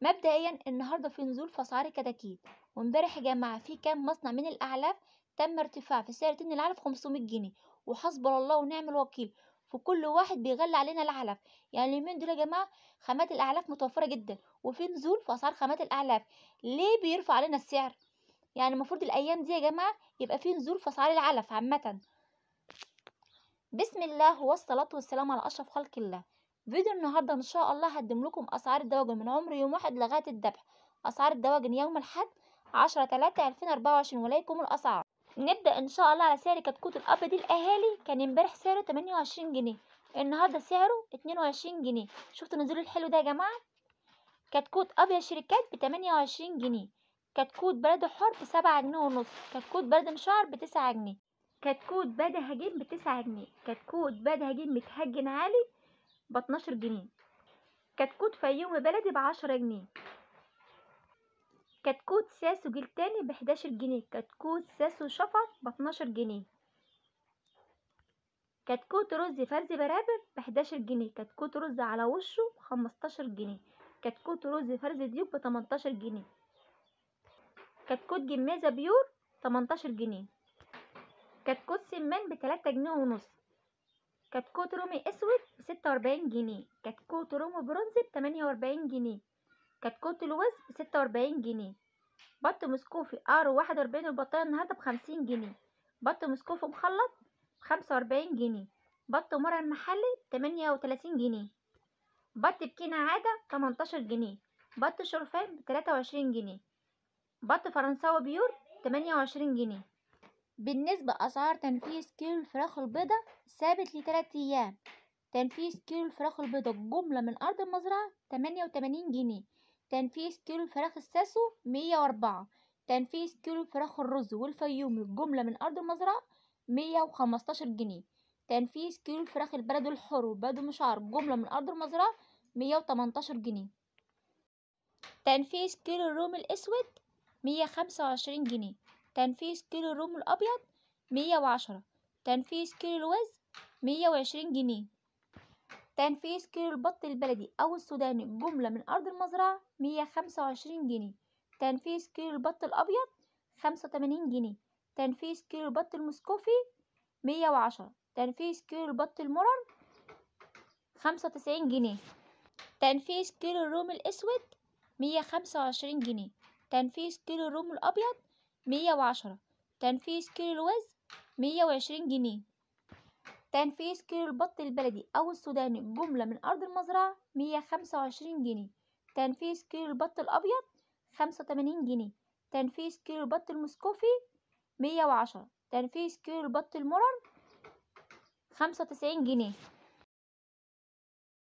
مبدئيا النهاردة في نزول في أسعار الكتاكيت وامبارح يا جماعة في كام مصنع من الأعلاف تم ارتفاع في سعر تن العلف 500 جنيه وحسبنا الله ونعم الوكيل في كل واحد بيغلى علينا العلف يعني اليومين دول يا جماعة خامات الأعلاف متوفرة جدا وفي نزول في أسعار خامات الأعلاف ليه بيرفع علينا السعر؟ يعني المفروض الأيام دي يا جماعة يبقى في نزول في أسعار العلف عامة بسم الله والصلاة والسلام على أشرف خلق الله فيديو النهاردة إن شاء الله هقدم لكم أسعار الدواجن من عمر يوم واحد لغاية الذبح أسعار الدواجن يوم الاحد عشرة تلاتة ألفين أربعة وعشرين الأسعار نبدأ إن شاء الله على سعر كتكوت الأبيض الأهالي كان امبارح سعره تمانية وعشرين جنيه النهاردة سعره اتنين وعشرين جنيه شفتوا النزول الحلو ده يا جماعة كتكوت أبيض شركات بتمانية وعشرين جنيه كتكوت بلد حر بسبعة جنيه ونص كتكوت بلد مشعر بتسعة جنيه كتكوت بدا هجين بتسعة جنيه كتكوت بدا هجين متهجن عالي 12 جنيه كتكوت فيوم بلدي بعشرة جنيه كتكوت ساسو جيل تاني بحداشر جنيه كتكوت ساسو شفط 12 جنيه كتكوت رز فرز برابر بحداشر جنيه كتكوت رز على وشه خمستاشر جنيه كتكوت رز فرز ب 18 جنيه كتكوت جمازة بيور تمنتاشر جنيه كتكوت سمان بتلاتة جنيه ونص كتكوت رومي اسود بستة واربعين جنيه كتكوت رومي برونزي بتمانية واربعين جنيه كتكوت لوز بستة واربعين جنيه بط مسكوفي ارو واحد واربعين البطايه النهارده بخمسين جنيه بط مسكوفي مخلط بخمسة واربعين جنيه بط مرعى المحلي تمانية وتلاتين جنيه بط بكينا عادة تمنتاشر جنيه بط شرفان بتلاتة وعشرين جنيه بط فرنساوي بيور تمانية وعشرين جنيه بالنسبة أسعار تنفيذ كيلو الفراخ البيضة ثابت لتلات أيام تنفيذ كيلو الفراخ البيضة الجملة من أرض المزرعة تمانية وتمانين جنيه تنفيذ كيلو الفراخ الساسو مية وأربعة تنفيذ كيلو الفراخ الرز والفيومي الجملة من أرض المزرعة مية وخمستاشر جنيه تنفيذ كيلو الفراخ البلد الحر والبلد المشعر جملة من أرض المزرعة مية وتمنتاشر جنيه تنفيذ كيلو الروم الأسود مية خمسة وعشرين جنيه تنفيذ كيلو الروم الأبيض مية وعشرة تنفيذ كيلو الوز مية وعشرين جنيه تنفيذ كيلو البط البلدي أو السوداني جملة من أرض المزرعة مية خمسة وعشرين جنيه تنفيذ كيلو البط الأبيض خمسة وتمانين جنيه تنفيذ كيلو البط المسكوفي مية وعشرة تنفيذ كيلو البط المرن خمسة وتسعين جنيه تنفيذ كيلو الروم الأسود مية خمسة وعشرين جنيه تنفيذ كيلو الروم الأبيض مية وعشرة تنفيذ كيلو الوز مية وعشرين جنيه تنفيذ كيلو البط البلدي أو السوداني جملة من أرض المزرعة مية خمسة وعشرين جنيه تنفيذ كيلو البط الأبيض خمسة وتمانين جنيه تنفيذ كيلو البط المسكوفي مية وعشرة تنفيذ كيلو البط المرر خمسة وتسعين جنيه